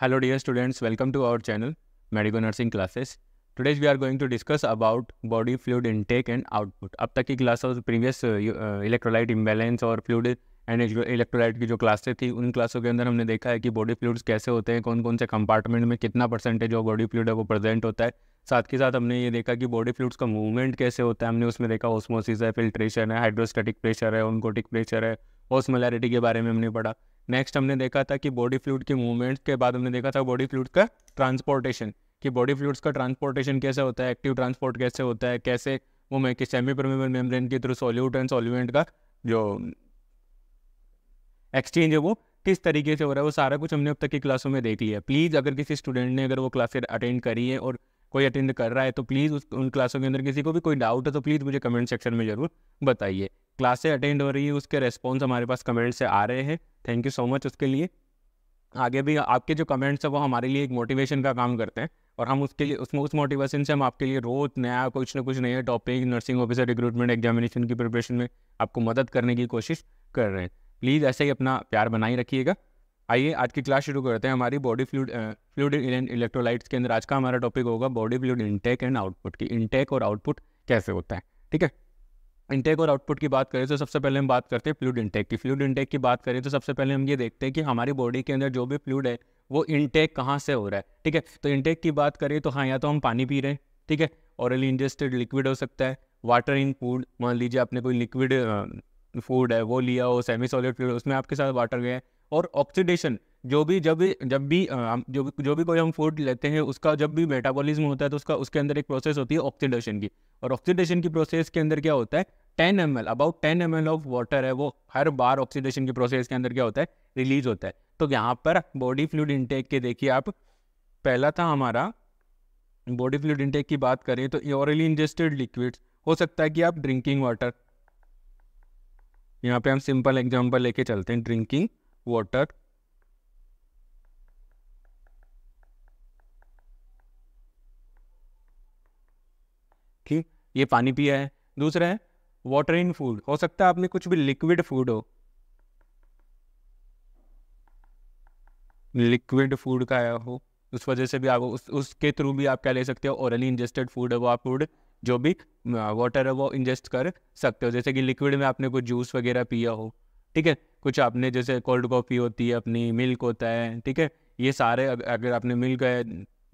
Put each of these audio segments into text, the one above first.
Hello dear students, welcome to our channel Medical Nursing Classes. Today we are going to discuss about body fluid intake and output. अब तक की class previous electrolyte imbalance और fluid and electrolyte की जो classes थी उन क्लासों के अंदर हमने देखा है कि बॉडी फ्लूड्स कैसे होते हैं कौन कौन से कंपार्टमेंट में कितना परसेंटेज ऑफ बॉडी फ्लूड है वो प्रेजेंट होता है साथ के साथ हमने ये देखा कि बॉडी फ्लूड्स का मूवमेंट कैसे होता है हमने उसमें देखा ऑस्मोसिस है फिल्ट्रेशन है हाइड्रोस्टेटिक प्रेशर है ऑनकोटिक प्रेशर है ऑस्मोलैरिटी के बारे में हमने पढ़ा नेक्स्ट हमने देखा था कि बॉडी फ्लूड के मूवमेंट के बाद हमने देखा था बॉडी फ्लूड का ट्रांसपोर्टेशन कि बॉडी फ्लूड्स का ट्रांसपोर्टेशन कैसे होता है एक्टिव ट्रांसपोर्ट कैसे होता है कैसे वो मैं कि सेमी परमेबल मेम्ब्रेन के थ्रू सॉल्यूट एंड सॉल्यूएंट का जो एक्सचेंज है वो किस तरीके से हो रहा है वो सारा कुछ हमने अब तक की क्लासों में देख लिया प्लीज़ अगर किसी स्टूडेंट ने अगर वो क्लासेज अटेंड करी है और कोई अटेंड कर रहा है तो प्लीज़ उस उन क्लासों के अंदर किसी को भी कोई डाउट है तो प्लीज़ मुझे कमेंट सेक्शन में ज़रूर बताइए क्लासें अटेंड हो रही है उसके रेस्पॉन्स हमारे पास कमेंट से आ रहे हैं थैंक यू सो मच उसके लिए आगे भी आपके जो कमेंट्स हैं वो हमारे लिए एक मोटिवेशन का काम करते हैं और हम उसके लिए उसमें उस मोटिवेशन से हम आपके लिए रोज़ नया कुछ ना कुछ नया topic nursing officer recruitment examination की प्रिपरेशन में आपको मदद करने की कोशिश कर रहे हैं प्लीज़ ऐसे ही अपना प्यार बनाए रखिएगा आइए आज की क्लास शुरू करते हैं हमारी body fluid fluid and electrolytes के अंदर आज का हमारा टॉपिक होगा body fluid intake and output की इनटेक और आउटपुट कैसे होता है ठीक है इंटेक और आउटपुट की बात करें तो सबसे पहले हम बात करते हैं फ्लूड इंटेक की फ्लूड इंटेक की बात करें तो सबसे पहले हम ये देखते हैं कि हमारी बॉडी के अंदर जो भी फ्लूड है वो इनटेक कहाँ से हो रहा है ठीक है तो इंटेक की बात करें तो हाँ या तो हम पानी पी रहे हैं ठीक है ऑरल इंजेस्टेड लिक्विड हो सकता है वाटर इन फूड मान लीजिए आपने कोई लिक्विड फूड है वो लिया हो सेमी सॉलिड फ्लूड उसमें आपके साथ वाटर गया और ऑक्सीडेशन जो भी जब भी जब भी जो भी जो भी कोई हम फूड लेते हैं उसका जब भी मेटाबॉलिज्म होता है तो उसका उसके अंदर एक प्रोसेस होती है ऑक्सीडेशन की और ऑक्सीडेशन की प्रोसेस के अंदर क्या होता है ten M L about ten M L of water है वो हर बार ऑक्सीडेशन की प्रोसेस के अंदर क्या होता है रिलीज होता है तो यहाँ पर बॉडी फ्लूड इनटेक के देखिए आप पहला था हमारा बॉडी फ्लूड इनटेक की बात करें तो ओरली इंजेस्टेड लिक्विड्स हो सकता है कि आप ड्रिंकिंग वाटर यहाँ पे हम सिंपल एग्जांपल लेके चलते हैं ड्रिंकिंग वाटर ये पानी पिया है दूसरा है वाटर इन फूड हो सकता है आपने कुछ भी लिक्विड फूड हो लिक्विड फूड का आया हो उस वजह से भी आप उस उसके थ्रू भी आप क्या ले सकते हो ओरली इंजेस्टेड फूड है वो आप फूड जो भी वाटर है वो इंजेस्ट कर सकते हो जैसे कि लिक्विड में आपने कुछ जूस वगैरह पिया हो ठीक है कुछ आपने जैसे कोल्ड कॉफ़ी होती है अपनी मिल्क होता है ठीक है ये सारे अगर आपने मिल्क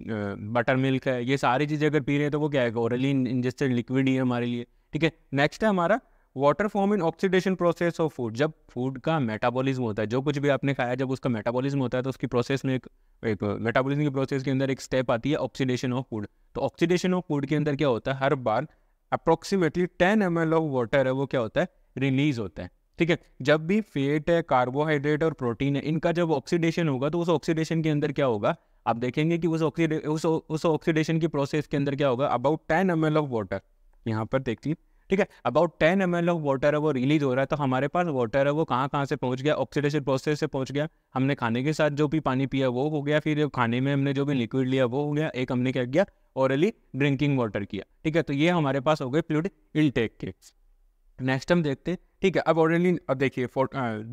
बटर मिल्क है ये सारी चीज़ें अगर पी रहे हैं तो वो क्या है ओरली इंजेस्टेड लिक्विड ही है हमारे लिए ठीक है नेक्स्ट है हमारा water form in oxidation process of food जब फूड का मेटाबॉलिज्म होता है जो कुछ भी आपने खाया जब उसका मेटाबॉलिज्म होता है तो उसकी प्रोसेस में एक, एक मेटाबॉलिज्म की प्रोसेस के अंदर एक स्टेप आती है ऑक्सीडेशन ऑफ फूड तो ऑक्सीडेशन ऑफ फूड के अंदर क्या होता है हर बार approximately ten M L of water है वो क्या होता है रिलीज होता है ठीक है जब भी फेट है कार्बोहाइड्रेट और प्रोटीन है इनका जब ऑक्सीडेशन होगा तो उस ऑक्सीडेशन के अंदर क्या होगा आप देखेंगे कि उस ऑक्सीडे उस ऑक्सीडेशन की प्रोसेस के अंदर क्या होगा about ten M L of water यहाँ पर देखिए ठीक है about ten M L of water है वो रिलीज हो रहा है तो हमारे पास वाटर है वो कहाँ कहाँ से पहुँच गया ऑक्सीडेशन प्रोसेस से पहुँच गया हमने खाने के साथ जो भी पानी पिया वो हो गया फिर खाने में हमने जो भी लिक्विड लिया वो हो गया एक हमने क्या किया ऑरली ड्रिंकिंग वाटर किया ठीक है तो ये हमारे पास हो गए फ्लूड इनटेक के नेक्स्ट हम देखते हैं ठीक है अब ऑरली अब देखिए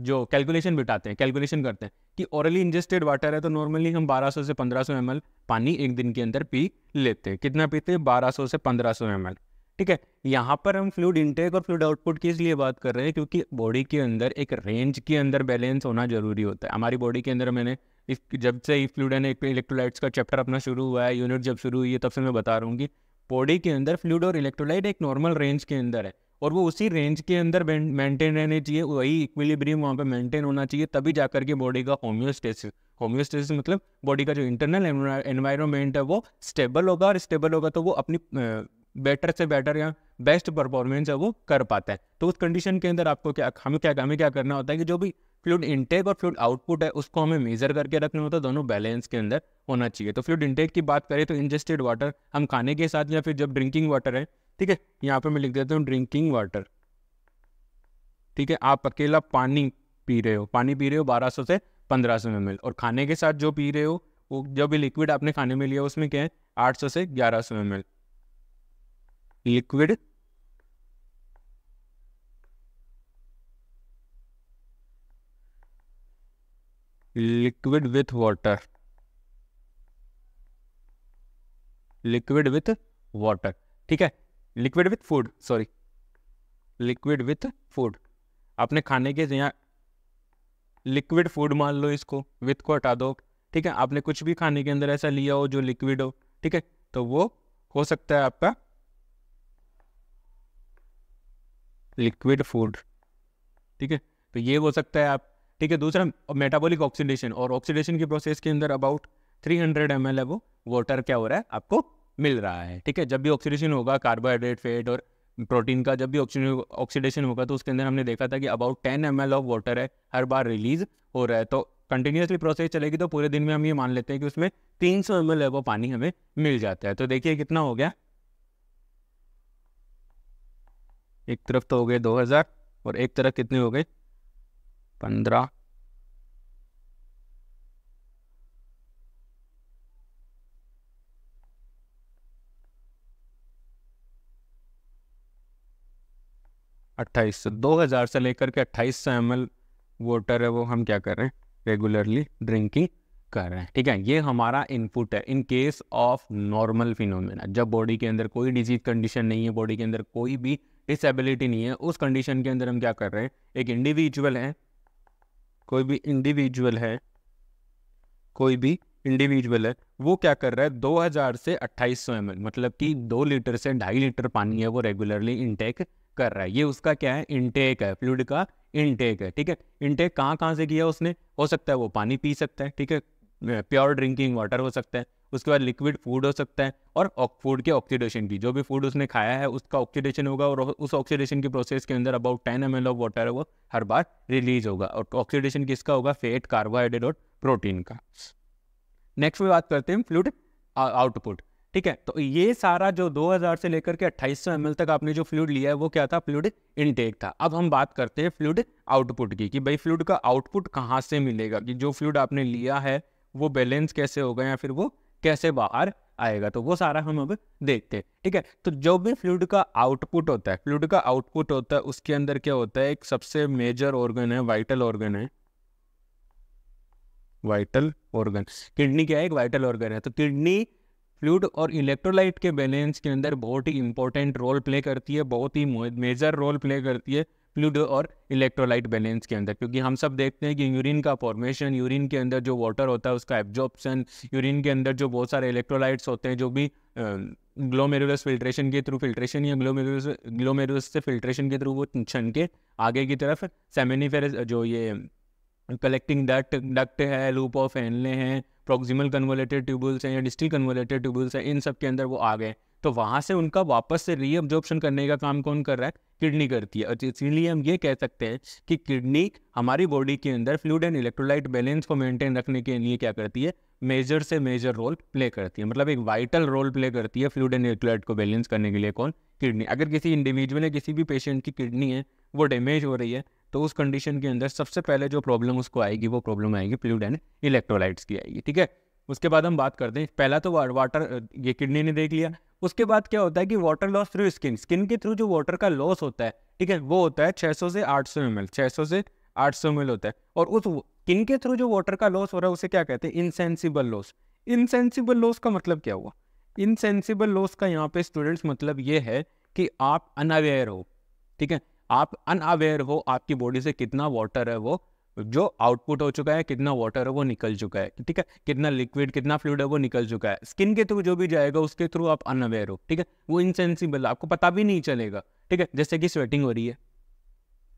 जो कैलकुलेशन बिटाते हैं कैलकुलेशन करते हैं कि ऑरली इंजेस्टेड वाटर है तो नॉर्मली हम 1200 से 1500 सौ पानी एक दिन के अंदर पी लेते हैं कितना पीते हैं बारह से 1500 सौ ठीक है यहाँ पर हम फ्लूड इनटेक और फ्लूड आउटपुट की इसलिए बात कर रहे हैं क्योंकि बॉडी के अंदर एक रेंज के अंदर बैलेंस होना जरूरी होता है हमारी बॉडी के अंदर मैंने इस जब से फ्लूड एंड इलेक्ट्रोलाइट्स का चैप्टर अपना शुरू हुआ है यूनिट जब शुरू हुई है तब से मैं बता रहा हूँ कि बॉडी के अंदर फ्लूड और इलेक्ट्रोलाइट एक नॉर्मल रेंज के अंदर है और वो उसी रेंज के अंदर मेंटेन रहने चाहिए वही इक्विलिब्रियम वहाँ पे मेंटेन होना चाहिए तभी जा करके बॉडी का होम्योस्टेसिस होम्योस्टेसिस मतलब बॉडी का जो इंटरनल एनवायरनमेंट है वो स्टेबल होगा और स्टेबल होगा तो वो अपनी बेटर से बेटर या बेस्ट परफॉर्मेंस है वो कर पाता है तो उस कंडीशन के अंदर आपको क्या हमें क्या हमें क्या करना होता है कि जो भी फ्लूड इनटेक और फ्लूड आउटपुट है उसको हमें मेजर करके रखना होता है दोनों बैलेंस के अंदर होना चाहिए तो फ्लूड इनटेक की बात करें तो इंजेस्टेड वाटर हम खाने के साथ या फिर जब ड्रिंकिंग वाटर है ठीक है यहाँ पे मैं लिख देता हूँ ड्रिंकिंग वाटर ठीक है आप अकेला पानी पी रहे हो पानी पी रहे हो 1200 से 1500 सौ एम और खाने के साथ जो पी रहे हो वो जो भी लिक्विड आपने खाने में लिया उसमें क्या है सौ से ग्यारह सौ M liquid liquid with water liquid with water ठीक है liquid with food sorry liquid with food आपने खाने के यहाँ लिक्विड फूड मान लो इसको विथ को हटा दो ठीक है आपने कुछ भी खाने के अंदर ऐसा लिया हो जो लिक्विड हो ठीक है तो वो हो सकता है आपका लिक्विड फूड ठीक है तो ये हो सकता है आप ठीक है दूसरा मेटाबॉलिक ऑक्सीडेशन और ऑक्सीडेशन की प्रोसेस के अंदर अबाउट थ्री हंड्रेड एम है वो वाटर क्या हो रहा है आपको मिल रहा है ठीक है जब भी ऑक्सीडेशन होगा कार्बोहाइड्रेट फेट और प्रोटीन का जब भी ऑक्सीडेशन होगा तो उसके अंदर हमने देखा था कि about ten M of water है हर बार रिलीज हो रहा है तो कंटिन्यूसली प्रोसेस चलेगी तो पूरे दिन में हम ये मान लेते हैं कि उसमें तीन सौ एम एल पानी हमें मिल जाता है तो देखिए कितना हो गया एक तरफ तो हो गए दो हज़ार और एक तरफ कितने हो गए पंद्रह अट्ठाईस दो हज़ार से लेकर के अट्ठाईस सौ एम वाटर है वो हम क्या कर रहे हैं रेगुलरली ड्रिंकिंग कर रहे हैं ठीक है ये हमारा इनपुट है in case of normal phenomena जब बॉडी के अंदर कोई डिजीज कंडीशन नहीं है बॉडी के अंदर कोई भी डिसेबिलिटी नहीं है उस कंडीशन के अंदर हम क्या कर रहे हैं एक इंडिविजुअल है कोई भी इंडिविजुअल है कोई भी इंडिविजुअल है वो क्या कर रहा है 2000 से 2800 सौ मतलब कि दो लीटर से ढाई लीटर पानी है वो रेगुलरली इनटेक कर रहा है ये उसका क्या है इनटेक है फ्लूड का इनटेक है ठीक है इनटेक कहाँ कहाँ से किया उसने हो सकता है वो पानी पी सकता है ठीक है प्योर ड्रिंकिंग वाटर हो सकता है उसके बाद लिक्विड फूड हो सकता है और फूड के ऑक्सीडेशन की जो भी फूड उसने खाया है उसका ऑक्सीडेशन होगा और उस ऑक्सीडेशन की प्रोसेस के अंदर about ten M of water है वो हर बार रिलीज होगा और ऑक्सीडेशन किसका होगा फेट कार्बोहाइड्रेट और प्रोटीन का नेक्स्ट में बात करते हैं फ्लूड आउटपुट ठीक है तो ये सारा जो 2000 से लेकर के 2800 ml तक आपने जो फ्लूड लिया है वो क्या था फ्लूड इनटेक था अब हम बात करते हैं फ्लूड आउटपुट की कि भाई फ्लूड का आउटपुट कहाँ से मिलेगा कि जो फ्लूड आपने लिया है वो बैलेंस कैसे होगा या फिर वो कैसे बाहर आएगा तो वो सारा हम अब देखते हैं ठीक है तो जो भी फ्लूड का आउटपुट होता है फ्लूड का आउटपुट होता है उसके अंदर क्या होता है एक सबसे मेजर ऑर्गन है वाइटल ऑर्गन है वाइटल ऑर्गन किडनी क्या है एक वाइटल ऑर्गन है तो किडनी फ्लूड और इलेक्ट्रोलाइट के बैलेंस के अंदर बहुत ही इंपॉर्टेंट रोल प्ले करती है बहुत ही मेजर रोल प्ले करती है फ्लूड और इलेक्ट्रोलाइट बैलेंस के अंदर क्योंकि हम सब देखते हैं कि यूरिन का फॉर्मेशन यूरिन के अंदर जो वाटर होता है उसका एब्जॉर्प्शन यूरिन के अंदर जो बहुत सारे इलेक्ट्रोलाइट्स होते हैं जो भी ग्लोमेरुलस फिल्ट्रेशन के थ्रू फिल्ट्रेशन या ग्लोमेरुलस ग्लोमेरुलस से फिल्ट्रेशन के थ्रू वो छन के आगे की तरफ सेमेनिफेरस जो ये कलेक्टिंग डक्ट डक्ट है लूप ऑफ एनले हैं प्रोक्सिमल कन्वोलेटेड ट्यूबल्स हैं या डिस्टिल कन्वोलेटेड ट्यूबल्स हैं इन सब के अंदर वो आ गए तो वहाँ से उनका वापस से रीअब्जॉर्प्शन करने का काम कौन कर रहा है किडनी करती है और इसीलिए हम ये कह सकते हैं कि किडनी हमारी बॉडी के अंदर फ्लूड एंड इलेक्ट्रोलाइट बैलेंस को मेंटेन रखने के लिए क्या करती है मेजर से मेजर रोल प्ले करती है मतलब एक वाइटल रोल प्ले करती है फ्लूड एंड इलेक्ट्रोलाइट को बैलेंस करने के लिए कौन किडनी अगर किसी इंडिविजुअल या किसी भी पेशेंट की किडनी है वो डैमेज हो रही है तो उस कंडीशन के अंदर सबसे पहले जो प्रॉब्लम उसको आएगी वो प्रॉब्लम आएगी फ्लूड एंड इलेक्ट्रोलाइट्स की आएगी ठीक है उसके बाद हम बात करते हैं पहला तो वाटर ये किडनी ने देख लिया उसके बाद क्या होता है कि water loss through skin skin के थ्रू जो वाटर का लॉस होता है ठीक है वो होता है 600 से 800 सौ एम एल से 800 सौ होता है और उस किन के थ्रू जो वाटर का लॉस हो रहा है उसे क्या कहते हैं इनसेंसिबल लॉस इनसेंसिबल लॉस का मतलब क्या हुआ इनसेंसिबल लॉस का यहाँ पे स्टूडेंट्स मतलब ये है कि आप अनअवेयर हो ठीक है आप अनअवेयर हो आपकी बॉडी से कितना वाटर है वो जो आउटपुट हो चुका है कितना वाटर है वो निकल चुका है ठीक है कितना लिक्विड कितना फ्लूड है वो निकल चुका है स्किन के थ्रू जो भी जाएगा उसके थ्रू आप अनअवेयर हो ठीक है वो इनसेंसिबल आपको पता भी नहीं चलेगा ठीक है जैसे कि स्वेटिंग हो रही है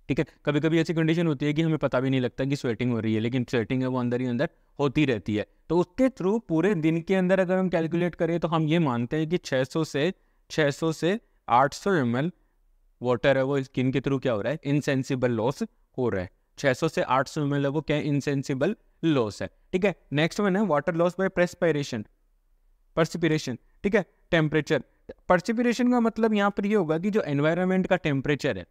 ठीक है कभी कभी ऐसी कंडीशन होती है कि हमें पता भी नहीं लगता कि स्वेटिंग हो रही है लेकिन स्वेटिंग है वो अंदर ही अंदर होती रहती है तो उसके थ्रू पूरे दिन के अंदर अगर हम कैलकुलेट करें तो हम ये मानते हैं कि 600 से 600 से 800 सौ वाटर है वो स्किन के थ्रू क्या हो रहा है इनसेंसिबल लॉस हो रहा है 600 से 800 सौ एम वो क्या इनसेंसिबल लॉस है ठीक है नेक्स्ट वन है water loss by perspiration perspiration ठीक है टेम्परेचर परसिपिरेशन का मतलब यहाँ पर ये यह होगा कि जो एनवायरमेंट का टेम्परेचर है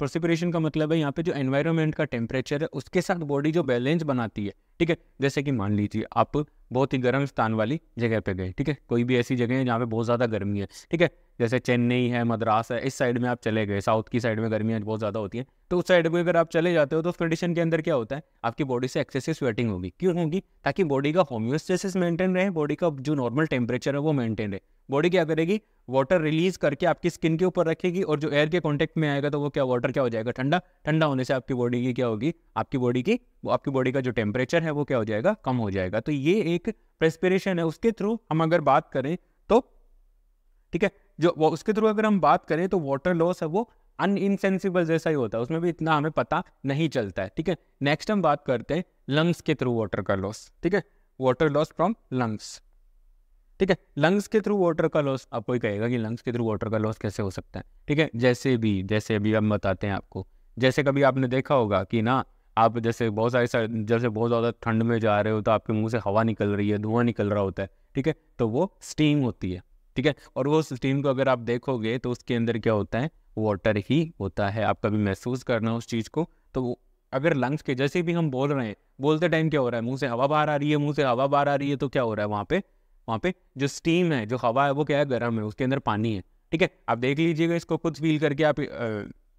प्रोसिपरेशन का मतलब है यहाँ पे जो एनवायरनमेंट का टेम्परेचर है उसके साथ बॉडी जो बैलेंस बनाती है ठीक है जैसे कि मान लीजिए आप बहुत ही गर्म स्थान वाली जगह पे गए ठीक है कोई भी ऐसी जगह है जहाँ पे बहुत ज़्यादा गर्मी है ठीक है जैसे चेन्नई है मद्रास है इस साइड में आप चले गए साउथ की साइड में गर्मियाँ बहुत ज़्यादा होती है तो उस साइड में अगर आप चले जाते हो तो उस कंडीशन के अंदर क्या होता है आपकी बॉडी से एक्सेसिव स्वेटिंग होगी क्यों होगी ताकि बॉडी का होम्योस्टेसिस मेंटेन रहे बॉडी का जो नॉर्मल टेम्परेचर है वो मेंटेन रहे बॉडी क्या करेगी वाटर रिलीज करके आपकी स्किन के ऊपर रखेगी और जो एयर के कॉन्टेक्ट में आएगा तो वो क्या वाटर क्या हो जाएगा ठंडा ठंडा होने से आपकी बॉडी की क्या होगी आपकी बॉडी की वो आपकी बॉडी का जो टेम्परेचर है वो क्या हो जाएगा कम हो जाएगा तो ये एक प्रेस्पिरेशन है उसके थ्रू हम अगर बात करें तो ठीक है जो उसके थ्रू अगर हम बात करें तो वाटर लॉस है वो अन इनसेंसिबल जैसा ही होता है उसमें भी इतना हमें पता नहीं चलता है ठीक है नेक्स्ट हम बात करते हैं लंग्स के थ्रू वाटर का लॉस ठीक है वाटर लॉस फ्रॉम लंग्स ठीक है लंग्स के थ्रू वाटर का लॉस आप कोई कहेगा कि लंग्स के थ्रू वाटर का लॉस कैसे हो सकता है ठीक है जैसे भी जैसे अभी हम बताते हैं आपको जैसे कभी आपने देखा होगा कि ना आप जैसे बहुत सारे जैसे बहुत ज़्यादा ठंड में जा रहे हो तो आपके मुंह से हवा निकल रही है धुआं निकल रहा होता है ठीक है तो वो स्टीम होती है ठीक है और वो स्टीम को अगर आप देखोगे तो उसके अंदर क्या होता है वाटर ही होता है आप कभी महसूस करना उस चीज़ को तो अगर लंग्स के जैसे भी हम बोल रहे हैं बोलते टाइम क्या हो रहा है मुंह से हवा बाहर आ रही है मुंह से हवा बाहर आ रही है तो क्या हो रहा है वहाँ पे वहाँ पे जो स्टीम है जो हवा है वो क्या है गर्म है उसके अंदर पानी है ठीक है आप देख लीजिएगा इसको खुद फील करके आप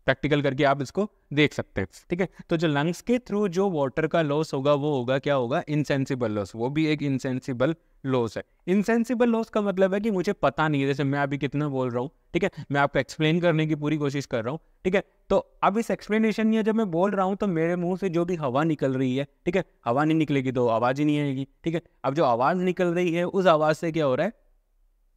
प्रैक्टिकल करके आप इसको देख सकते हैं ठीक है तो जो लंग्स के थ्रू जो वाटर का लॉस होगा वो होगा क्या होगा इनसेंसिबल लॉस वो भी एक इनसेंसिबल लॉस है इनसेंसिबल लॉस का मतलब है कि मुझे पता नहीं है जैसे मैं अभी कितना बोल रहा हूँ ठीक है मैं आपको एक्सप्लेन करने की पूरी कोशिश कर रहा हूँ ठीक है तो अब इस एक्सप्लेनेशन या जब मैं बोल रहा हूँ तो मेरे मुंह से जो भी हवा निकल रही है ठीक है हवा नहीं निकलेगी तो आवाज़ ही नहीं आएगी ठीक है अब जो आवाज़ निकल रही है उस आवाज़ से क्या हो रहा है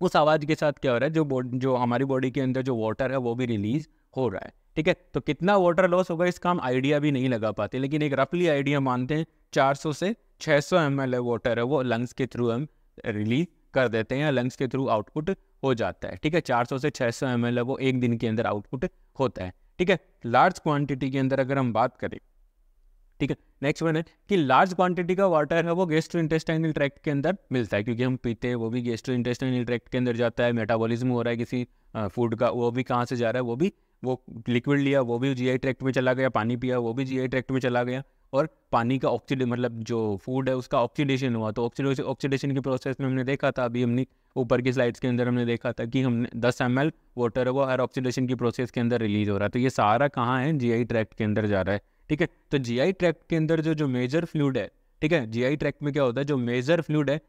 उस आवाज़ के साथ क्या हो रहा है जो जो हमारी बॉडी के अंदर जो वाटर है वो भी रिलीज हो रहा है ठीक है तो कितना वाटर लॉस होगा इसका हम आइडिया भी नहीं लगा पाते लेकिन एक रफली आइडिया मानते हैं 400 से 600 सौ एम एल वाटर है वो लंग्स के थ्रू हम रिलीज कर देते हैं लंग्स के थ्रू आउटपुट हो जाता है ठीक है 400 से 600 सौ एम एल वो एक दिन के अंदर आउटपुट होता है ठीक है लार्ज क्वांटिटी के अंदर अगर हम बात करें ठीक है नेक्स्ट वन है कि लार्ज क्वांटिटी का वाटर है वो गेस्ट्रो इंटेस्टाइनल ट्रैक्ट के अंदर मिलता है क्योंकि हम पीते हैं वो भी गेस्ट्रो इंटेस्टाइनल ट्रैक्ट के अंदर जाता है मेटाबॉलिज्म हो रहा है किसी फूड का वो भी कहाँ से जा रहा है वो भी वो लिक्विड लिया वो भी जी आई ट्रैक्ट में चला गया पानी पिया वो भी जी आई ट्रैक्ट में चला गया और पानी का ऑक्सीडे मतलब जो फूड है उसका ऑक्सीडेशन हुआ तो ऑक्सीडेशन ऑक्सीडेशन के प्रोसेस में हमने देखा था अभी हमने ऊपर की स्लाइड्स के अंदर हमने देखा था कि हमने दस एम एल वाटर वो हर ऑक्सीडेशन की प्रोसेस के अंदर रिलीज हो रहा है तो ये सारा कहाँ है जी आई ट्रैक्ट के अंदर जा रहा है ठीक है तो जी आई ट्रैक्ट के अंदर जो जो मेजर फ्लूड है ठीक है जी आई ट्रैक्ट में क्या होता है जो मेजर फ्लूड है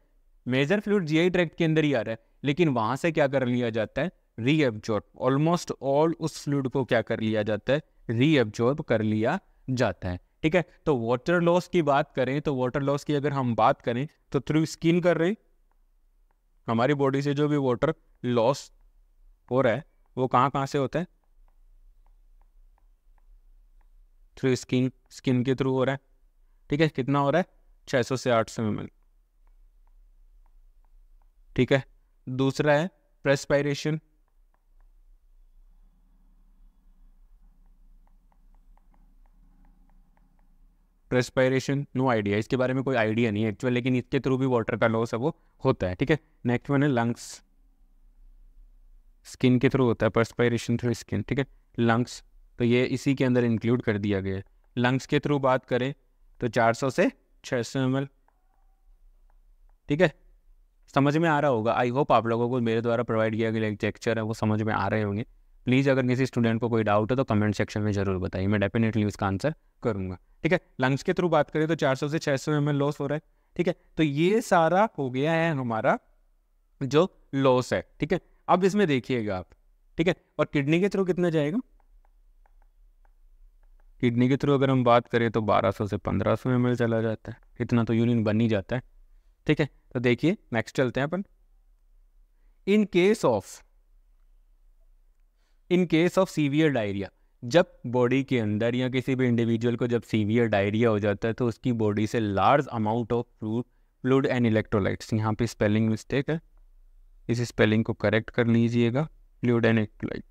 major fluid G I tract के अंदर ही आ रहा है लेकिन वहाँ से क्या कर लिया जाता है रीअब्जॉर्ब ऑलमोस्ट ऑल उस फ्लूड को क्या कर लिया जाता है रीअब्जॉर्ब कर लिया जाता है ठीक है तो वाटर लॉस की बात करें तो वाटर लॉस की अगर हम बात करें तो थ्रू स्किन कर रहे हमारी बॉडी से जो भी वाटर लॉस हो रहा है वो कहाँ कहाँ से होता है थ्रू स्किन स्किन के थ्रू हो रहा है ठीक है कितना हो रहा है 600 से 800 सौ ठीक है दूसरा है प्रेस्पायरेशन प्रेस्पायरेशन नो आइडिया इसके बारे में कोई आइडिया नहीं है एक्चुअल लेकिन इसके थ्रू भी वाटर का लॉस है वो होता है ठीक है नेक्स्ट वन है लंग्स स्किन के थ्रू होता है परस्पायरेशन थ्रू स्किन ठीक है लंग्स तो ये इसी के अंदर इंक्लूड कर दिया गया है लंग्स के थ्रू बात करें तो 400 से 600 सौ ठीक है समझ में आ रहा होगा आई होप आप लोगों को मेरे द्वारा प्रोवाइड किया गया लेक्चर है वो समझ में आ रहे होंगे प्लीज़ अगर किसी स्टूडेंट को कोई डाउट है तो कमेंट सेक्शन में जरूर बताइए मैं डेफिनेटली उसका आंसर करूँगा ठीक है लंग्स के थ्रू बात करें तो 400 से 600 सौ लॉस हो रहा है ठीक है तो ये सारा हो गया है हमारा जो लॉस है ठीक है अब इसमें देखिएगा आप ठीक है और किडनी के थ्रू कितना जाएगा किडनी के थ्रू अगर हम बात करें तो 1200 से 1500 सौ चला जाता है इतना तो यूनियन बन ही जाता है ठीक है तो देखिए नेक्स्ट चलते हैं अपन in case of in case of severe diarrhoea जब बॉडी के अंदर या किसी भी इंडिविजुअल को जब सीवियर डायरिया हो जाता है तो उसकी बॉडी से large amount of fluid and electrolytes यहाँ पे स्पेलिंग मिस्टेक है इस स्पेलिंग को करेक्ट कर लीजिएगा fluid and electrolyte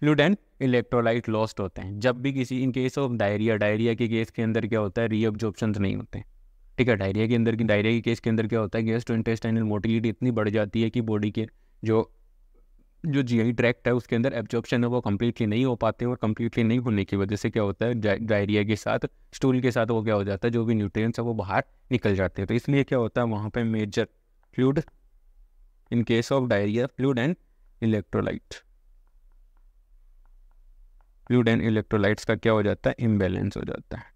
fluid and electrolyte lost होते हैं जब भी किसी in case of diarrhoea diarrhoea के केस के अंदर क्या होता है रीअब्जॉर्प्शन नहीं होते हैं ठीक है डायरिया के अंदर की डायरिया के केस के अंदर क्या होता है गैस टू इंटेस्टाइनल मोटिलिटी इतनी बढ़ जाती है कि बॉडी के जो जो जी आई ट्रैक्ट है उसके अंदर एब्जॉर्प्शन है वो कम्प्लीटली नहीं हो पाते और कम्प्लीटली नहीं होने की वजह से क्या होता है डायरिया के साथ स्टूल के साथ वो क्या हो जाता है जो भी न्यूट्रिएंट्स है वो बाहर निकल जाते हैं तो इसलिए क्या होता है वहाँ पे major fluid in case of diarrhoea fluid and electrolyte fluid and electrolytes का क्या हो जाता है इम्बेलेंस हो जाता है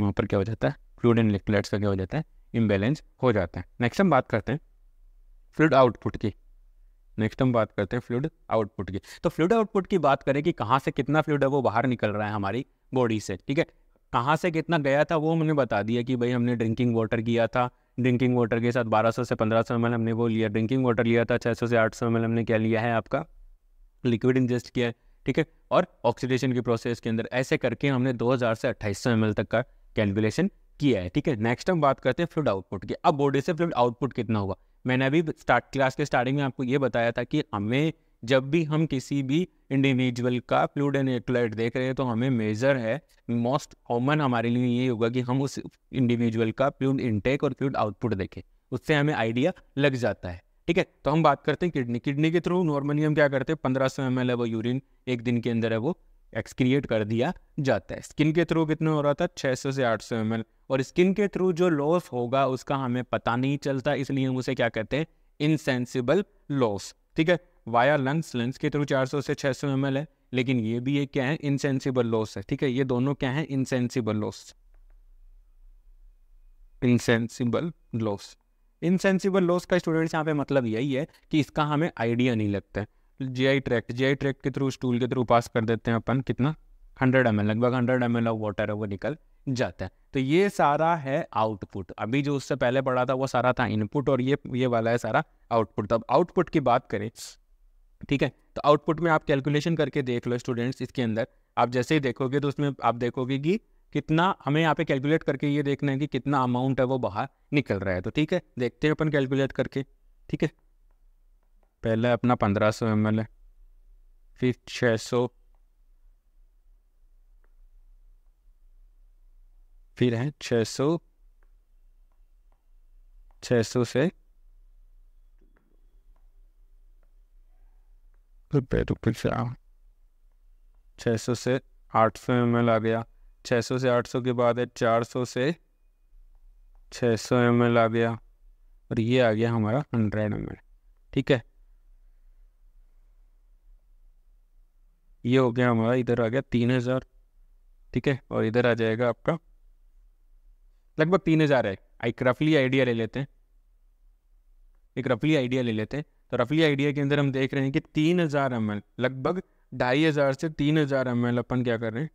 वहाँ पर क्या हो जाता है फ्लूड एंड इलेक्ट्रोलाइट्स का क्या हो जाता है इम्बेलेंस हो जाते हैं नेक्स्ट हम बात करते हैं फ्लूड आउटपुट की नेक्स्ट हम बात करते हैं फ्लूड आउटपुट की तो फ्लूड आउटपुट की बात करें कि कहाँ से कितना फ्लूड है वो बाहर निकल रहा है हमारी बॉडी से ठीक है कहाँ से कितना गया था वो हमने बता दिया कि भाई हमने ड्रिंकिंग वाटर किया था ड्रिंकिंग वाटर के साथ 1200 से 1500 सौ हमने वो लिया ड्रिंकिंग वाटर लिया था 600 से 800 सौ हमने क्या लिया है आपका लिक्विड इंजेस्ट किया है ठीक है और ऑक्सीडेशन की प्रोसेस के अंदर ऐसे करके हमने 2000 से 2800 सौ तक का कैलकुलेशन किया है ठीक है नेक्स्ट हम बात करते हैं फ्लूड आउटपुट की अब बॉडी से फ्लूड आउटपुट कितना होगा मैंने अभी स्टार्ट क्लास के स्टार्टिंग में आपको ये बताया था कि हमें जब भी हम किसी भी इंडिविजुअल का फ्लूड एंड देख रहे हैं तो हमें मेजर है मोस्ट कॉमन हमारे लिए ये होगा कि हम उस इंडिविजुअल का फ्लूड इनटेक और फ्लूड आउटपुट देखें उससे हमें आइडिया लग जाता है ठीक है तो हम बात करते हैं किडनी किडनी के थ्रू नॉर्मली हम क्या करते हैं पंद्रह सौ एम एल है वो यूरिन एक दिन के अंदर है वो एक्सक्रिएट कर दिया जाता है स्किन के थ्रू कितना हो रहा था 600 से 800 सौ और स्किन के थ्रू जो लॉस होगा उसका हमें पता नहीं चलता इसलिए हम उसे क्या कहते हैं इनसेंसिबल लॉस ठीक है वाया लंग्स लंग्स के थ्रू 400 से 600 सौ है लेकिन ये भी एक क्या है इनसेंसिबल लॉस है ठीक है ये दोनों क्या है insensible loss insensible loss insensible loss का स्टूडेंट्स यहाँ पे मतलब यही है कि इसका हमें आइडिया नहीं लगता है जीआई ट्रैक्ट जीआई ट्रैक्ट के थ्रू स्टूल के थ्रू पास कर देते हैं अपन कितना हंड्रेड एम लगभग हंड्रेड एम ऑफ वाटर है वो निकल जाता है तो ये सारा है आउटपुट अभी जो उससे पहले पढ़ा था वो सारा था इनपुट और ये ये वाला है सारा आउटपुट तो अब आउटपुट की बात करें ठीक है तो आउटपुट में आप कैलकुलेशन करके देख लो स्टूडेंट्स इसके अंदर आप जैसे ही देखोगे तो उसमें आप देखोगे कि कितना हमें यहाँ पे कैलकुलेट करके ये देखना है कि कितना अमाउंट है वो बाहर निकल रहा है तो ठीक है देखते हैं अपन कैलकुलेट करके ठीक है पहले अपना पंद्रह सौ एम एल फिर छः सौ फिर है छः सौ छः सौ से रुपये तो रुपये से छः सौ से आठ सौ एम एल आ गया छः सौ से आठ सौ के बाद है चार सौ से छः सौ एम एल आ गया और ये आ गया हमारा हंड्रेड एम एल ठीक है ये हो गया हमारा इधर आ गया तीन हज़ार ठीक है और इधर आ जाएगा आपका लगभग तीन हज़ार है एक रफली आइडिया ले लेते हैं एक रफली आइडिया ले लेते हैं तो रफली आइडिया के अंदर हम देख रहे हैं कि तीन हज़ार एम लगभग ढाई हज़ार से तीन हज़ार एम अपन क्या कर रहे हैं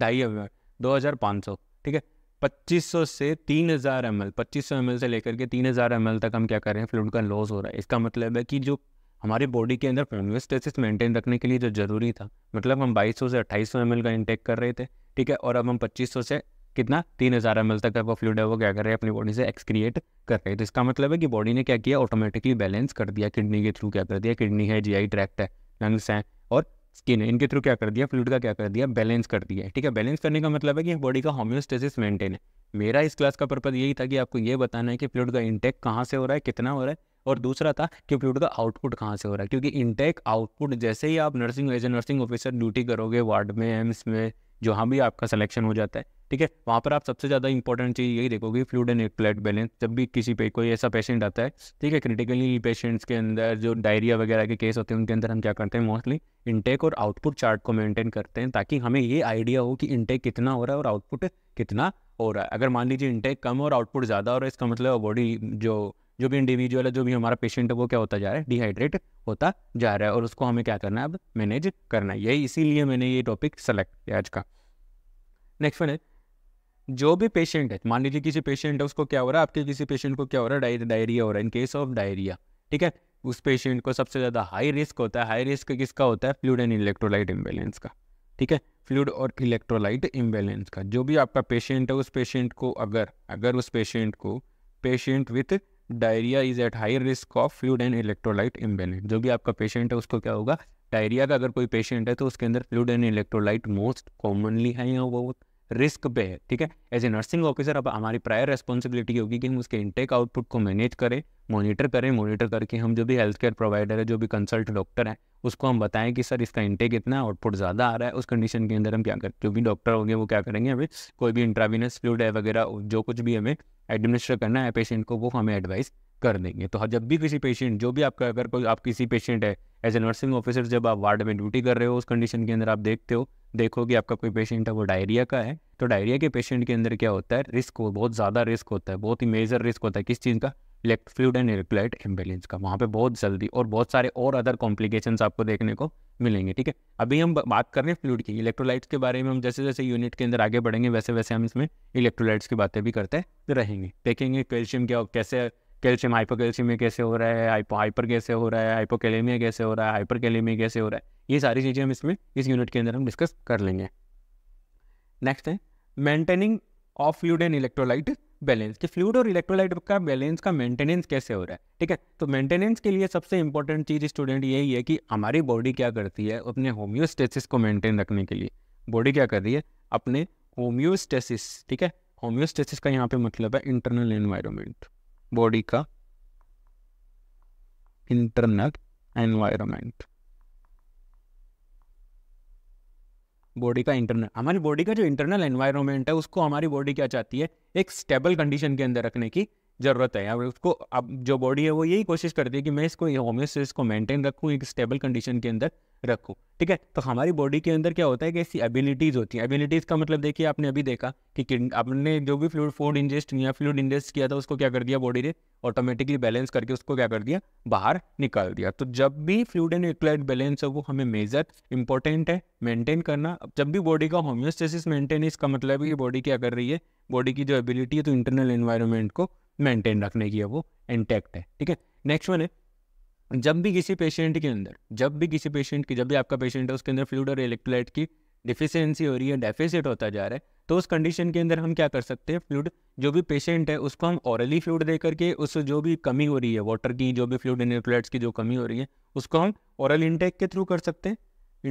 ढाई हज़ार दो हज़ार पाँच सौ ठीक है पच्चीस सौ से तीन हज़ार एम एल पच्चीस सौ एम एल से लेकर के तीन हज़ार एम एल तक हम क्या कर रहे हैं फ्लूड का लॉस हो रहा है इसका मतलब है कि जो हमारी बॉडी के अंदर होम्योस्टेसिस मेंटेन रखने के लिए जो जरूरी था मतलब हम 2200 से 2800 एम का इंटेक कर रहे थे ठीक है और अब हम 2500 से कितना 3000 हज़ार तक का फ्लूड है वो क्या कर रहे हैं अपनी बॉडी से एक्सक्रिएट कर रहे हैं तो इसका मतलब है कि बॉडी ने क्या किया ऑटोमेटिकली बैलेंस कर दिया किडनी के थ्रू क्या कर दिया किडनी है जी ट्रैक्ट है लंग्स हैं और स्किन है इनके थ्रू क्या कर दिया फ्लूड का क्या कर दिया बैलेंस कर दिया ठीक है बैलेंस करने का मतलब है कि बॉडी का होम्योस्टेसिस मेंटेन है मेरा इस क्लास का पर्पज़ यही था कि आपको ये बताना है कि फ्लूड का इंटेक कहाँ से हो रहा है कितना हो रहा है और दूसरा था कि प्लूटो का आउटपुट कहाँ से हो रहा है क्योंकि इनटेक आउटपुट जैसे ही आप nursing as a nursing officer duty करोगे वार्ड में एम्स में जहाँ भी आपका सिलेक्शन हो जाता है ठीक है वहाँ पर आप सबसे ज़्यादा इंपॉर्टेंट चीज़ यही देखोगे फ्लूड एंड प्लेट बैलेंस जब भी किसी पे कोई ऐसा पेशेंट आता है ठीक है क्रिटिकली पेशेंट्स के अंदर जो डायरिया वगैरह के केस होते हैं उनके अंदर हम क्या करते हैं मोस्टली इनटेक और आउटपुट चार्ट को मेंटेन करते हैं ताकि हमें ये आइडिया हो कि इनटेक कितना हो रहा है और आउटपुट कितना हो रहा है अगर मान लीजिए इनटेक कम और आउटपुट ज़्यादा हो रहा है इसका मतलब बॉडी जो जो भी इंडिविजुअल है जो भी हमारा पेशेंट है वो क्या होता जा रहा है डिहाइड्रेट होता जा रहा है और उसको हमें क्या करना है अब मैनेज करना है यही इसीलिए मैंने ये टॉपिक सेलेक्ट किया आज का नेक्स्ट वन है जो भी पेशेंट है मान लीजिए किसी पेशेंट है उसको क्या हो रहा है आपके किसी पेशेंट को क्या हो रहा है डायरिया हो रहा है इन केस ऑफ डायरिया ठीक है उस पेशेंट को सबसे ज़्यादा हाई रिस्क होता है हाई रिस्क किसका होता है फ्लूड एंड इलेक्ट्रोलाइट इम्बेलेंस का ठीक है फ्लूड और इलेक्ट्रोलाइट इम्बेलेंस का जो भी आपका पेशेंट है उस पेशेंट को अगर अगर उस पेशेंट को patient with diarrhoea is at high risk of fluid and electrolyte imbalance जो भी आपका पेशेंट है उसको क्या होगा डायरिया का अगर कोई पेशेंट है तो उसके अंदर fluid and electrolyte most commonly है या वो रिस्क पे है ठीक है एज ए नर्सिंग ऑफिसर अब हमारी प्रायर रेस्पॉन्सिबिलिटी होगी कि हम उसके इनटेक आउटपुट को मैनेज करें मॉनिटर करें मॉनिटर करके हम जो भी हेल्थ केयर प्रोवाइडर है जो भी कंसल्ट डॉक्टर है उसको हम बताएं कि सर इसका इनटेक इतना आउटपुट ज़्यादा आ रहा है उस कंडीशन के अंदर हम क्या करें जो भी डॉक्टर होंगे वो क्या करेंगे हमें कोई भी इंट्राविनस फ्लूड है वगैरह जो कुछ भी हमें एडमिनिस्टर करना है पेशेंट को वो हमें एडवाइस कर देंगे तो जब भी किसी पेशेंट जो भी आपका अगर कोई आप किसी पेशेंट है एज ए नर्सिंग ऑफिसर जब आप वार्ड में ड्यूटी कर रहे हो उस कंडीशन के अंदर आप देखते हो देखो कि आपका कोई पेशेंट है वो डायरिया का है तो डायरिया के पेशेंट के अंदर क्या होता है रिस्क हो बहुत ज़्यादा रिस्क होता है बहुत ही मेजर रिस्क होता है किस चीज़ का elect fluid and electrolyte imbalance का वहाँ पे बहुत जल्दी और बहुत सारे और अदर कॉम्प्लिकेशंस आपको देखने को मिलेंगे ठीक है अभी हम बात कर रहे हैं फ्लूड की इलेक्ट्रोलाइट्स के बारे में हम जैसे जैसे यूनिट के अंदर आगे बढ़ेंगे वैसे वैसे हम इसमें इलेक्ट्रोलाइट्स की बातें भी करते रहेंगे देखेंगे कैल्शियम क्या कैसे कैल्शियम हाइपो कैसे हो रहा है हाइपो हाइपर कैसे हो रहा है हाइपोकैलेमिया कैसे हो रहा है हाइपर कैसे हो रहा है ये सारी चीज़ें हम इसमें इस यूनिट के अंदर हम डिस्कस कर लेंगे नेक्स्ट है maintaining of fluid and electrolyte balance कि फ्लूड और इलेक्ट्रोलाइट का बैलेंस का मेंटेनेंस कैसे हो रहा है ठीक है तो मेंटेनेंस के लिए सबसे इंपॉर्टेंट चीज़ स्टूडेंट यही है कि हमारी बॉडी क्या करती है अपने होम्योस्टेसिस को मेंटेन रखने के लिए बॉडी क्या कर रही है अपने होम्योस्टेसिस ठीक है होम्योस्टेसिस का यहाँ पे मतलब है इंटरनल एनवायरमेंट बॉडी का इंटरनल एनवायरमेंट बॉडी का इंटरनल हमारी बॉडी का जो इंटरनल एनवायरनमेंट है उसको हमारी बॉडी क्या चाहती है एक स्टेबल कंडीशन के अंदर रखने की ज़रूरत है अब उसको अब जो बॉडी है वो यही कोशिश करती है कि मैं इसको होम्योसिस को मेंटेन रखूँ एक स्टेबल कंडीशन के अंदर रखो ठीक है तो हमारी बॉडी के अंदर क्या होता है कि ऐसी एबिलिटीज़ होती हैं एबिलिटीज़ का मतलब देखिए आपने अभी देखा कि आपने जो भी फ्लूड फूड इंजेस्ट या फ्लूड इंजेस्ट किया था उसको क्या कर दिया बॉडी ने ऑटोमेटिकली बैलेंस करके उसको क्या कर दिया बाहर निकाल दिया तो जब भी फ्लूड एंड इक्लाइड बैलेंस है वो हमें मेजर इंपॉर्टेंट है मेंटेन करना जब भी बॉडी का होम्योस्टेसिस मेंटेन है इसका मतलब है कि बॉडी क्या कर रही है बॉडी की जो एबिलिटी है तो इंटरनल एन्वायरमेंट को मेंटेन रखने की है वो इंटैक्ट है ठीक है नेक्स्ट वन है जब भी किसी पेशेंट के अंदर जब भी किसी पेशेंट की जब भी आपका पेशेंट है उसके अंदर फ्लूड और इलेक्ट्रोलाइट की डिफिशियंसी हो रही है डेफिसिट होता जा रहा है तो उस कंडीशन के अंदर हम क्या कर सकते हैं फ्लूड जो भी पेशेंट है उसको हम औरली फ्लूड दे करके उस जो भी कमी हो रही है वाटर की जो भी फ्लूड इलेक्ट्रोलाइट्स की जो कमी हो रही है उसको हम औरल इनटेक के थ्रू कर सकते हैं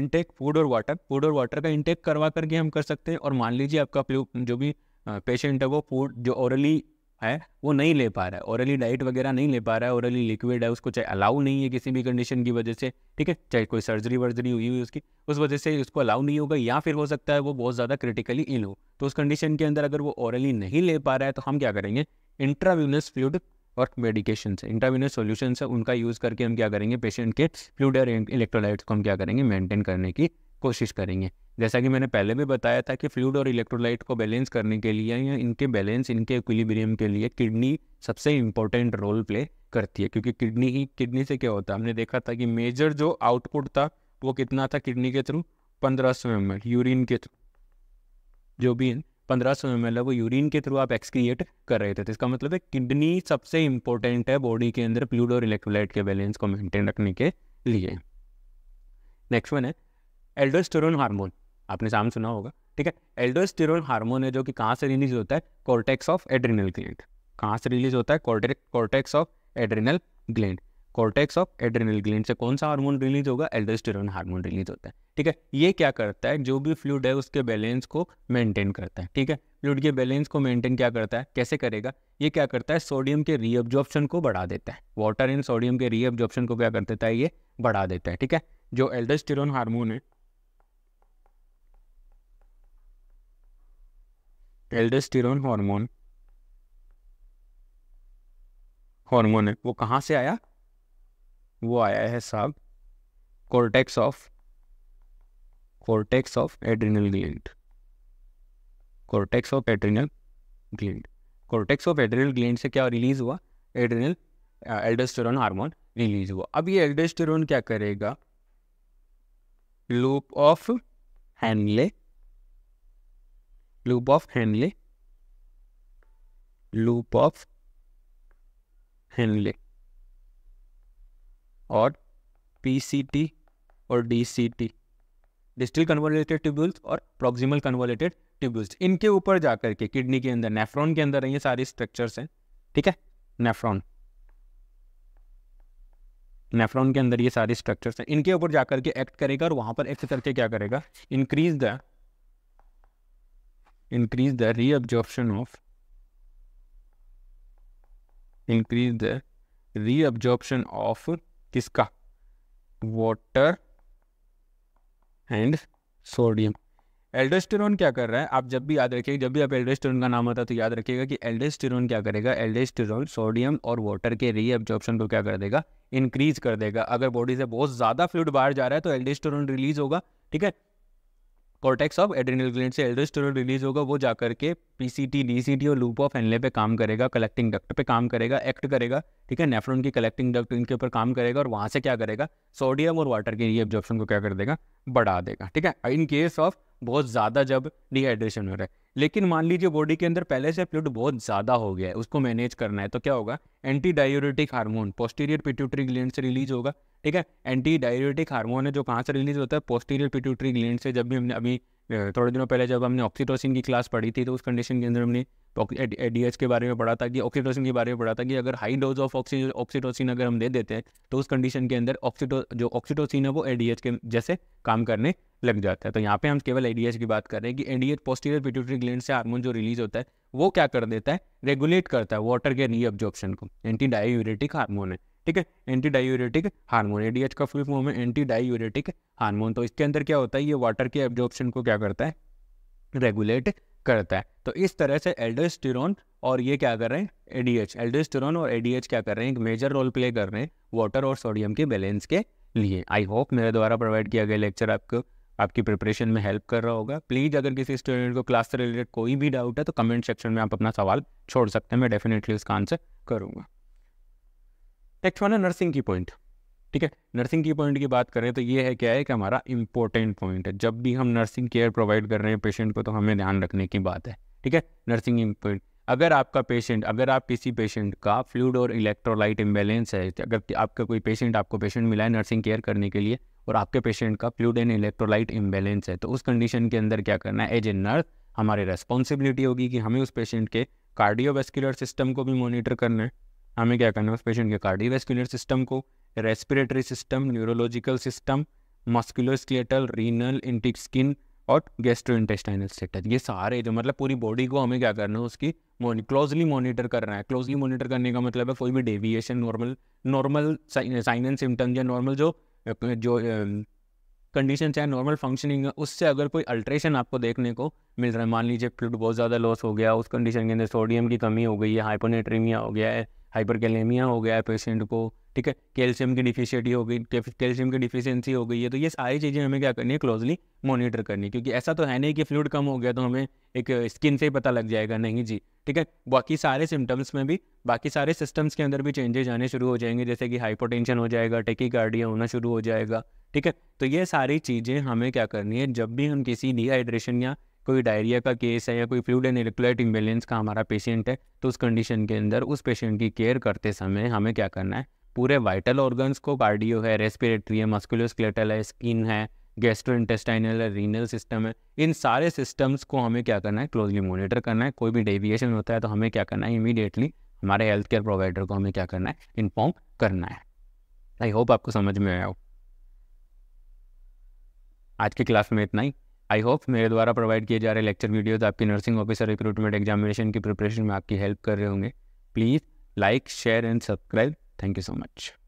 इनटेक फूड और वाटर फूड और वाटर का इनटेक करवा करके हम कर सकते हैं और मान लीजिए आपका फ्लू जो भी पेशेंट है वो फूड जो औरली है वो नहीं ले पा रहा है ओरली डाइट वगैरह नहीं ले पा रहा है ओरली लिक्विड है उसको चाहे अलाउ नहीं है किसी भी कंडीशन की वजह से ठीक है चाहे कोई सर्जरी वर्जरी हुई हुई उसकी उस वजह से उसको अलाउ नहीं होगा या फिर हो सकता है वो बहुत ज़्यादा क्रिटिकली इन हो तो उस कंडीशन के अंदर अगर वो ओरली नहीं ले पा रहा है तो हम क्या करेंगे इंट्राव्यूनस फ्लूड और मेडिकेशन है इंट्राव्यूनस सोल्यूशन है उनका यूज़ करके हम क्या करेंगे पेशेंट के फ्लूड और इलेक्ट्रोलाइट्स को हम क्या करेंगे मेंटेन करने की कोशिश करेंगे जैसा कि मैंने पहले भी बताया था कि फ्लूड और इलेक्ट्रोलाइट को बैलेंस करने के लिए या इनके बैलेंस इनके इक्विलिब्रियम के लिए किडनी सबसे इम्पोर्टेंट रोल प्ले करती है क्योंकि किडनी ही किडनी से क्या होता है हमने देखा था कि मेजर जो आउटपुट था वो कितना था किडनी के थ्रू पंद्रह सौ एम यूरिन के थ्रू जो भी पंद्रह सौ एम वो यूरिन के थ्रू आप एक्सक्रिएट कर रहे थे तो इसका मतलब है किडनी सबसे इंपॉर्टेंट है बॉडी के अंदर फ्लूड और इलेक्ट्रोलाइट के बैलेंस को मेंटेन रखने के लिए नेक्स्ट वन है एल्डोस्टेरोन हार्मोन आपने सामने सुना होगा ठीक है एल्डोस्टेरोन हार्मोन है जो कि कहाँ से रिलीज होता है कॉर्टेक्स ऑफ एड्रिनल ग्लैंड कहाँ से रिलीज होता है cortex of adrenal gland cortex of adrenal gland से कौन सा हार्मोन रिलीज होगा एल्डोस्टेरोन हार्मोन रिलीज होता है ठीक है ये क्या करता है जो भी फ्लूड है उसके बैलेंस को मेंटेन करता है ठीक है फ्लूड के बैलेंस को मेंटेन क्या करता है कैसे करेगा ये क्या करता है सोडियम के रीअब्जॉर्प्शन को बढ़ा देता है वाटर इन सोडियम के रीअब्जॉर्प्शन को क्या कर देता है ये बढ़ा देता है ठीक है जो एल्डोस्टेरोन हार्मोन है एल्डोस्टेरोन हार्मोन हार्मोन है वो कहाँ से आया वो आया है साहब cortex of cortex of adrenal gland cortex of adrenal gland cortex of adrenal gland से क्या रिलीज हुआ एड्रिनल एल्डोस्टेरोन हार्मोन रिलीज हुआ अब ये एल्डेस्टिर क्या करेगा loop of Henle loop of Henle loop of Henle और पीसीटी और डीसीटी डिस्टिल कन्वर्लेटेड ट्यूब्यूल्स और प्रोक्सिमल कन्वर्लेटेड ट्यूब्यूल्स इनके ऊपर जाकर के किडनी के अंदर नेफ्रॉन के अंदर ये सारी स्ट्रक्चर्स हैं ठीक है नेफ्रॉन नेफ्रॉन के अंदर ये सारी स्ट्रक्चर्स हैं इनके ऊपर जाकर के एक्ट करेगा और वहां पर एक्ट करके क्या करेगा increase the increase the reabsorption of increase the reabsorption of किसका water एंड सोडियम एल्डेस्टेरोन क्या कर रहा है आप जब भी याद रखिएगा जब भी आप एल्डेस्टेरोन का नाम होता है तो याद रखिएगा कि एल्डेस्टेरोन क्या करेगा एल्डेस्टेरोन सोडियम और वाटर के रीअब्जॉर्प्शन को क्या कर देगा इंक्रीज कर देगा अगर बॉडी से बहुत ज़्यादा फ्लूड बाहर जा रहा है तो एल्डेस्टेरोन रिलीज होगा ठीक है कॉर्टेक्स ऑफ एड्रीनल ग्लैंड से एल्डोस्टेरोन रिलीज होगा वो जाकर के पीसीटी डीसीटी और लूप ऑफ एनले पे काम करेगा कलेक्टिंग डक्ट पे काम करेगा एक्ट करेगा ठीक है नेफ्रॉन की कलेक्टिंग डक्ट इनके ऊपर काम करेगा और वहाँ से क्या करेगा सोडियम और वाटर के ये को क्या कर देगा बढ़ा देगा ठीक है इन केस ऑफ बहुत ज़्यादा जब डिहाइड्रेशन हो रहा है लेकिन मान लीजिए बॉडी के अंदर पहले से फ्लूड बहुत ज़्यादा हो गया है उसको मैनेज करना है तो क्या होगा anti diuretic hormone posterior pituitary gland से रिलीज होगा ठीक है एंटी डायोरेटिक हार्मोन है जो कहाँ से रिलीज होता है पोस्टीरियर पिट्यूटरी ग्लैंड से जब भी हमने अभी थोड़े दिनों पहले जब हमने ऑक्सीटोसिन की क्लास पढ़ी थी तो उस कंडीशन के अंदर हमने एडीएच के बारे में पढ़ा था कि ऑक्सीटोसिन के बारे में पढ़ा था कि अगर high dose of oxygen oxytocin अगर हम दे देते हैं तो उस कंडीशन के अंदर ऑक्सीटो जो ऑक्सीटोसिन है वो एडीएच के जैसे काम करने लग जाता है तो यहाँ पे हम केवल एडीएच की बात कर रहे हैं कि एडीएच पोस्टीरियर पिट्यूटरी ग्लैंड से हार्मोन जो रिलीज होता है वो क्या कर देता है रेगुलेट करता है वाटर के ऑब्जॉर्प्शन को एंटी डायूरेटिक हार्मोन है ठीक है एंटी डायूरेटिक हार्मोन एडीएच का फुल फॉर्म है एंटी डायूरेटिक हार्मोन तो इसके अंदर क्या होता है ये वाटर के ऑब्जॉर्प्शन को क्या करता है रेगुलेट करता है तो इस तरह से एल्डोस्टिरोन और ये क्या कर रहे हैं एडीएच एल्डोस्टिरोन और एडीएच क्या कर रहे हैं एक मेजर रोल प्ले कर रहे हैं वाटर और सोडियम के बैलेंस के लिए आई होप मेरे द्वारा प्रोवाइड किया गया लेक्चर आपको आपकी प्रिपरेशन में हेल्प कर रहा होगा प्लीज़ अगर किसी स्टूडेंट को क्लास से रिलेटेड कोई भी डाउट है तो कमेंट सेक्शन में आप अपना सवाल छोड़ सकते हैं मैं डेफिनेटली उसका आंसर करूँगा नेक्स्ट वन है नर्सिंग की पॉइंट ठीक है नर्सिंग की पॉइंट की बात करें तो ये है क्या है कि हमारा इंपॉर्टेंट पॉइंट है जब भी हम नर्सिंग केयर प्रोवाइड कर रहे हैं पेशेंट को तो हमें ध्यान रखने की बात है ठीक है नर्सिंग इम्पोर्टेंट अगर आपका पेशेंट अगर आप किसी पेशेंट का फ्लूड और इलेक्ट्रोलाइट इम्बेलेंस है अगर आपका कोई पेशेंट आपको पेशेंट मिला है नर्सिंग केयर करने के लिए और आपके पेशेंट का फ्लूड एंड इलेक्ट्रोलाइट इम्बेलेंस है तो उस कंडीशन के अंदर क्या करना है एज ए नर्स हमारी रेस्पॉन्सिबिलिटी होगी कि हमें उस पेशेंट के कार्डियोवेस्कुलर सिस्टम को भी मॉनिटर करना है हमें क्या करना है उस पेशेंट के कार्डियोवेस्कुलर सिस्टम को respiratory system neurological system musculoskeletal renal इंटिक स्किन और गेस्ट्रो इंटेस्टाइनल सेटर ये सारे जो मतलब पूरी बॉडी को हमें क्या करना है उसकी क्लोजली मॉनिटर करना है क्लोजली मॉनिटर करने का मतलब है कोई भी deviation normal normal sign and symptoms या नॉर्मल जो जो कंडीशन चाहे नॉर्मल फंक्शनिंग है उससे अगर कोई अल्ट्रेशन आपको देखने को मिल रहा है मान लीजिए फ्लूड बहुत ज़्यादा लॉस हो गया उस कंडीशन के अंदर सोडियम की कमी हो गई है हाइपोनेट्रीमिया हो गया है हाइपरकैलेमिया हो गया है पेशेंट को ठीक है कैल्शियम की डिफिशियटी हो गई कैल्शियम की डिफिशियंसी हो गई है तो ये सारी चीज़ें हमें क्या करनी है क्लोजली मॉनिटर करनी है क्योंकि ऐसा तो है नहीं कि फ्लूड कम हो गया तो हमें एक स्किन से ही पता लग जाएगा नहीं जी ठीक है बाकी सारे सिम्टम्स में भी बाकी सारे सिस्टम्स के अंदर भी चेंजेज आने शुरू हो जाएंगे जैसे कि हाइपोटेंशन हो जाएगा टेकी होना शुरू हो जाएगा ठीक है तो ये सारी चीज़ें हमें क्या करनी है जब भी हम किसी डिहाइड्रेशन या कोई डायरिया का केस है या कोई फ्लूड एंड इलेक्ट्रोलाइट इम्बेलेंस का हमारा पेशेंट है तो उस कंडीशन के अंदर उस पेशेंट की केयर करते समय हमें क्या करना है पूरे वाइटल ऑर्गन्स को कार्डियो है रेस्पिरेटरी है मस्कुलोस्केलेटल है स्किन है गेस्ट्रो इंटेस्टाइनल है रीनल सिस्टम है इन सारे सिस्टम्स को हमें क्या करना है क्लोजली मॉनिटर करना है कोई भी डेविएशन होता है तो हमें क्या करना है इमीडिएटली हमारे हेल्थ केयर प्रोवाइडर को हमें क्या करना है इन्फॉर्म करना है आई होप आपको समझ में आया हो आज के क्लास में इतना ही आई होप मेरे द्वारा प्रोवाइड किए जा रहे लेक्चर वीडियोज़ आपकी नर्सिंग ऑफिसर रिक्रूटमेंट एग्जामिनेशन की प्रिपरेशन में आपकी हेल्प कर रहे होंगे please like share and subscribe thank you so much